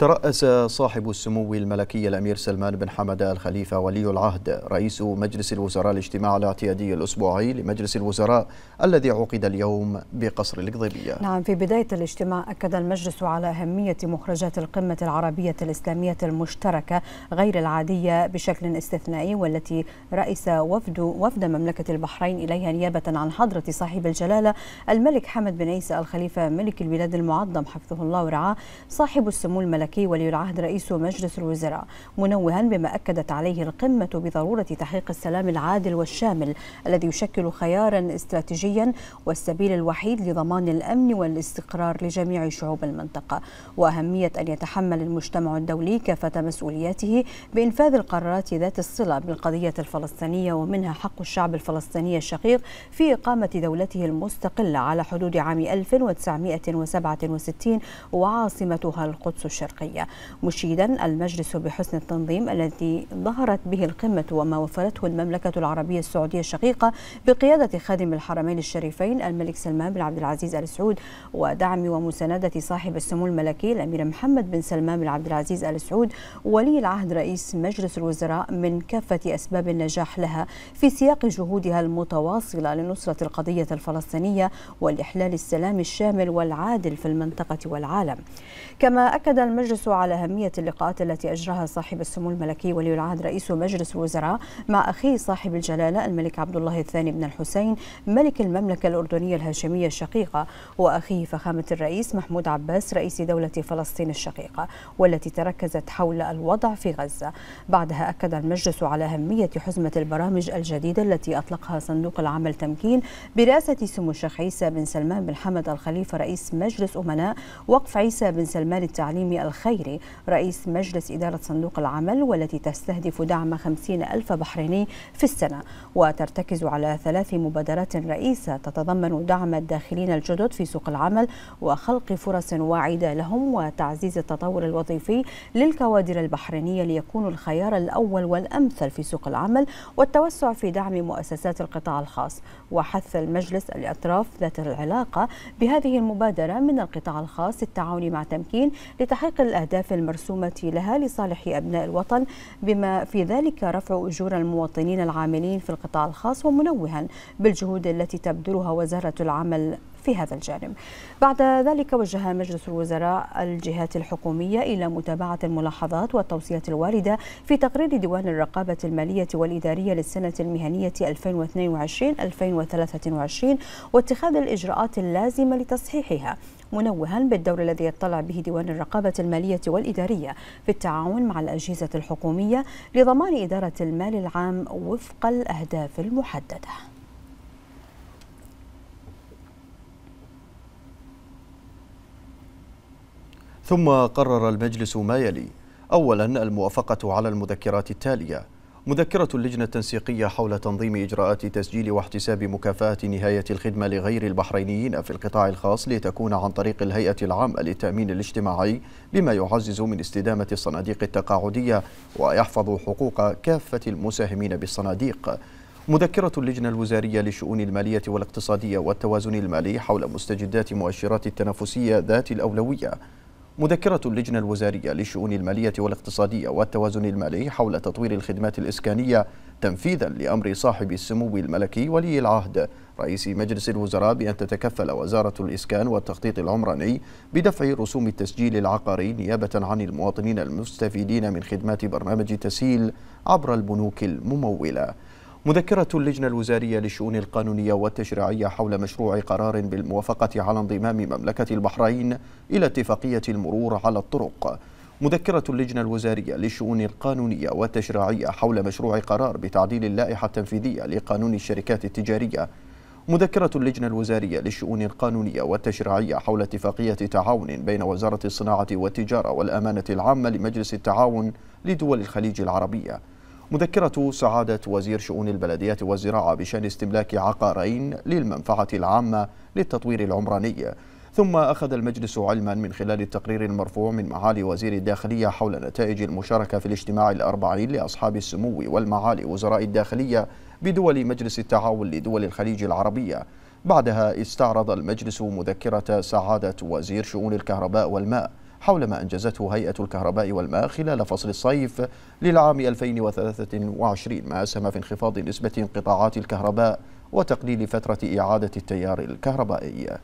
ترأس صاحب السمو الملكي الأمير سلمان بن حمد الخليفة ولي العهد رئيس مجلس الوزراء الاجتماع الاعتيادي الأسبوعي لمجلس الوزراء الذي عقد اليوم بقصر القضيبية نعم في بداية الاجتماع أكد المجلس على أهمية مخرجات القمة العربية الإسلامية المشتركة غير العادية بشكل استثنائي والتي رئيس وفد وفد مملكة البحرين إليها نيابة عن حضرة صاحب الجلالة الملك حمد بن عيسى الخليفة ملك البلاد المعظم حفظه الله ورعاه صاحب السمو الملكي الملكي ولي العهد رئيس مجلس الوزراء منوها بما أكدت عليه القمة بضرورة تحقيق السلام العادل والشامل الذي يشكل خيارا استراتيجيا والسبيل الوحيد لضمان الأمن والاستقرار لجميع شعوب المنطقة وأهمية أن يتحمل المجتمع الدولي كافة مسؤولياته بإنفاذ القرارات ذات الصلة بالقضية الفلسطينية ومنها حق الشعب الفلسطيني الشقيق في إقامة دولته المستقلة على حدود عام 1967 وعاصمتها القدس الشرقية الشرقية مشيدا المجلس بحسن التنظيم الذي ظهرت به القمة وما وفرته المملكة العربية السعودية الشقيقة بقيادة خادم الحرمين الشريفين الملك سلمان بن عبد العزيز آل سعود ودعم ومساندة صاحب السمو الملكي الأمير محمد بن سلمان بن عبد العزيز آل سعود ولي العهد رئيس مجلس الوزراء من كافة أسباب النجاح لها في سياق جهودها المتواصلة لنصرة القضية الفلسطينية والإحلال السلام الشامل والعادل في المنطقة والعالم كما أكد المجلس المجلس على أهمية اللقاءات التي أجراها صاحب السمو الملكي ولي العهد رئيس مجلس الوزراء مع أخيه صاحب الجلالة الملك عبد الله الثاني بن الحسين ملك المملكة الأردنية الهاشمية الشقيقة وأخيه فخامة الرئيس محمود عباس رئيس دولة فلسطين الشقيقة والتي تركزت حول الوضع في غزة بعدها أكد المجلس على أهمية حزمة البرامج الجديدة التي أطلقها صندوق العمل تمكين برئاسة سمو الشيخ عيسى بن سلمان بن حمد الخليفة رئيس مجلس أمناء وقف عيسى بن سلمان التعليمي الخيري رئيس مجلس إدارة صندوق العمل والتي تستهدف دعم 50 ألف بحريني في السنة وترتكز على ثلاث مبادرات رئيسة تتضمن دعم الداخلين الجدد في سوق العمل وخلق فرص واعدة لهم وتعزيز التطور الوظيفي للكوادر البحرينية ليكونوا الخيار الأول والأمثل في سوق العمل والتوسع في دعم مؤسسات القطاع الخاص وحث المجلس الأطراف ذات العلاقة بهذه المبادرة من القطاع الخاص التعاون مع تمكين لتحقيق الأهداف المرسومة لها لصالح أبناء الوطن بما في ذلك رفع أجور المواطنين العاملين في القطاع الخاص ومنوها بالجهود التي تبذلها وزارة العمل في هذا الجانب بعد ذلك وجه مجلس الوزراء الجهات الحكومية إلى متابعة الملاحظات والتوصيات الواردة في تقرير ديوان الرقابة المالية والإدارية للسنة المهنية 2022-2023 واتخاذ الإجراءات اللازمة لتصحيحها منوها بالدور الذي يطلع به ديوان الرقابة المالية والإدارية في التعاون مع الأجهزة الحكومية لضمان إدارة المال العام وفق الأهداف المحددة ثم قرر المجلس ما يلي أولا الموافقة على المذكرات التالية مذكرة اللجنة التنسيقية حول تنظيم إجراءات تسجيل واحتساب مكافأة نهاية الخدمة لغير البحرينيين في القطاع الخاص لتكون عن طريق الهيئة العامة للتأمين الاجتماعي بما يعزز من استدامة الصناديق التقاعدية ويحفظ حقوق كافة المساهمين بالصناديق مذكرة اللجنة الوزارية للشؤون المالية والاقتصادية والتوازن المالي حول مستجدات مؤشرات التنافسية ذات الأولوية مذكرة اللجنة الوزارية للشؤون المالية والاقتصادية والتوازن المالي حول تطوير الخدمات الإسكانية تنفيذا لأمر صاحب السمو الملكي ولي العهد رئيس مجلس الوزراء بأن تتكفل وزارة الإسكان والتخطيط العمراني بدفع رسوم التسجيل العقاري نيابة عن المواطنين المستفيدين من خدمات برنامج تسهيل عبر البنوك الممولة مذكرة اللجنة الوزارية للشؤون القانونية والتشريعية حول مشروع قرار بالموافقة على انضمام مملكة البحرين إلى اتفاقية المرور على الطرق مذكرة اللجنة الوزارية للشؤون القانونية والتشريعية حول مشروع قرار بتعديل اللائحة التنفيذية لقانون الشركات التجارية مذكرة اللجنة الوزارية للشؤون القانونية والتشريعية حول اتفاقية تعاون بين وزارة الصناعة والتجارة والأمانة العامة لمجلس التعاون لدول الخليج العربية مذكرة سعادة وزير شؤون البلدية والزراعة بشأن استملاك عقارين للمنفعة العامة للتطوير العمراني ثم أخذ المجلس علما من خلال التقرير المرفوع من معالي وزير الداخلية حول نتائج المشاركة في الاجتماع الأربعين لأصحاب السمو والمعالي وزراء الداخلية بدول مجلس التعاون لدول الخليج العربية بعدها استعرض المجلس مذكرة سعادة وزير شؤون الكهرباء والماء حول ما أنجزته هيئة الكهرباء والماء خلال فصل الصيف للعام 2023 ما أسهم في انخفاض نسبة انقطاعات الكهرباء وتقليل فترة إعادة التيار الكهربائي